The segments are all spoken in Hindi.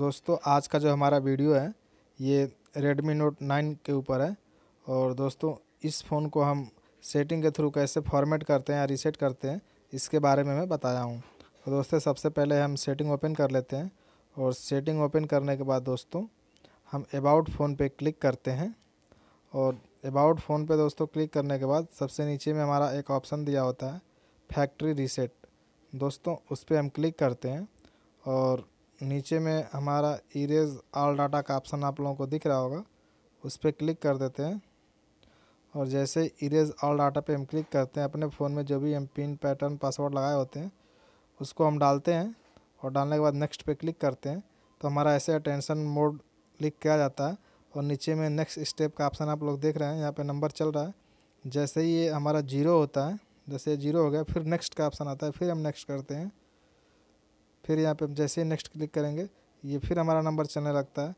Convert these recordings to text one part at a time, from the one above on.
दोस्तों आज का जो हमारा वीडियो है ये Redmi Note 9 के ऊपर है और दोस्तों इस फ़ोन को हम सेटिंग के थ्रू कैसे फॉर्मेट करते हैं या रीसेट करते हैं इसके बारे में मैं बताया हूँ तो दोस्तों सबसे पहले हम सेटिंग ओपन कर लेते हैं और सेटिंग ओपन करने के बाद दोस्तों हम अबाउट फ़ोन पे क्लिक करते हैं और अबाउट फ़ोन पे दोस्तों क्लिक करने के बाद सबसे नीचे में हमारा एक ऑप्शन दिया होता है फैक्ट्री रीसेट दोस्तों उस पर हम क्लिक करते हैं और नीचे में हमारा इरेज ऑल डाटा का ऑप्शन आप लोगों को दिख रहा होगा उस पर क्लिक कर देते हैं और जैसे इरेज ऑल डाटा पे हम क्लिक करते हैं अपने फ़ोन में जो भी हम पिन पैटर्न पासवर्ड लगाए होते हैं उसको हम डालते हैं और डालने के बाद नेक्स्ट पे क्लिक करते हैं तो हमारा ऐसे अटेंशन मोड क्लिक किया जाता है और नीचे में नेक्स्ट स्टेप का ऑप्शन आप लोग देख रहे हैं यहाँ पर नंबर चल रहा है जैसे ही ये हमारा जीरो होता है जैसे जीरो हो गया फिर नेक्स्ट का ऑप्शन आता है फिर हम नेक्स्ट करते हैं फिर यहाँ पे हम जैसे ही नेक्स्ट क्लिक करेंगे ये फिर हमारा नंबर चलने लगता है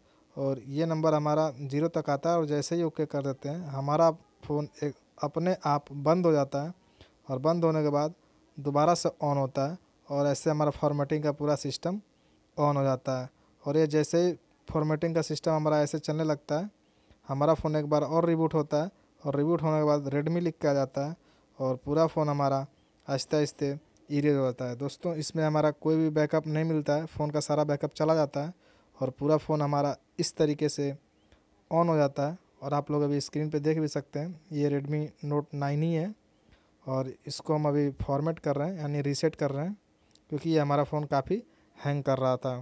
और ये नंबर हमारा जीरो तक आता है और जैसे ही ओके कर देते हैं हमारा फ़ोन एक अपने आप बंद हो जाता है और बंद होने के बाद दोबारा से ऑन होता है और ऐसे हमारा फॉर्मेटिंग का पूरा सिस्टम ऑन हो जाता है और ये जैसे ही फॉर्मेटिंग का सिस्टम हमारा ऐसे चलने लगता है हमारा फ़ोन एक बार और रिबूट होता है और रिबूट होने के बाद रेडमी लिख के आ जाता है और पूरा फ़ोन हमारा आहिस्ते आहिस्ते इरेज होता है दोस्तों इसमें हमारा कोई भी बैकअप नहीं मिलता है फ़ोन का सारा बैकअप चला जाता है और पूरा फ़ोन हमारा इस तरीके से ऑन हो जाता है और आप लोग अभी स्क्रीन पे देख भी सकते हैं ये रेडमी नोट नाइन ही है और इसको हम अभी फॉर्मेट कर रहे हैं यानी रीसेट कर रहे हैं क्योंकि ये हमारा फ़ोन काफ़ी हैंग कर रहा था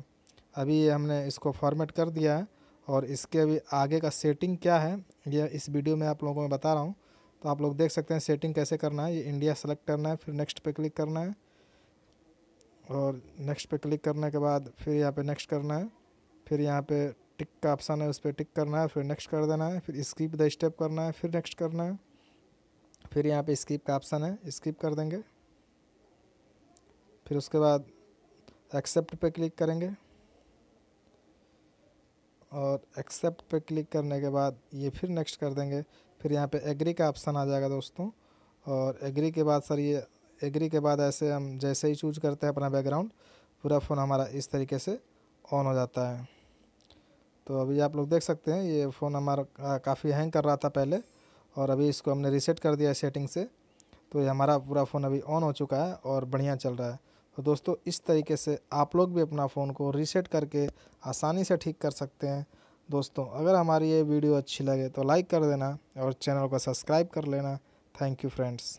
अभी हमने इसको फॉर्मेट कर दिया है और इसके अभी आगे का सेटिंग क्या है ये इस वीडियो में आप लोगों को बता रहा हूँ तो आप लोग देख सकते हैं सेटिंग कैसे करना है ये इंडिया सेलेक्ट करना है फिर नेक्स्ट पे क्लिक करना है और नेक्स्ट पे क्लिक करने के बाद फिर यहाँ पे नेक्स्ट करना है फिर यहाँ पे टिक का ऑप्शन है उस पर टिक करना है फिर नेक्स्ट कर देना है फिर स्किप द स्टेप करना है फिर नेक्स्ट करना है फिर यहाँ पे स्किप का ऑप्शन है स्किप कर देंगे फिर उसके बाद एक्सेप्ट पे क्लिक करेंगे और एक्सेप्ट पे क्लिक करने के बाद ये फिर नेक्स्ट कर देंगे फिर यहाँ पे एग्री का ऑप्शन आ जाएगा दोस्तों और एग्री के बाद सर ये एग्री के बाद ऐसे हम जैसे ही चूज करते हैं अपना बैकग्राउंड पूरा फ़ोन हमारा इस तरीके से ऑन हो जाता है तो अभी आप लोग देख सकते हैं ये फ़ोन हमारा काफ़ी हैंग कर रहा था पहले और अभी इसको हमने रीसेट कर दिया है सेटिंग से तो ये हमारा पूरा फ़ोन अभी ऑन हो चुका है और बढ़िया चल रहा है तो दोस्तों इस तरीके से आप लोग भी अपना फ़ोन को रीसेट करके आसानी से ठीक कर सकते हैं दोस्तों अगर हमारी ये वीडियो अच्छी लगे तो लाइक कर देना और चैनल को सब्सक्राइब कर लेना थैंक यू फ्रेंड्स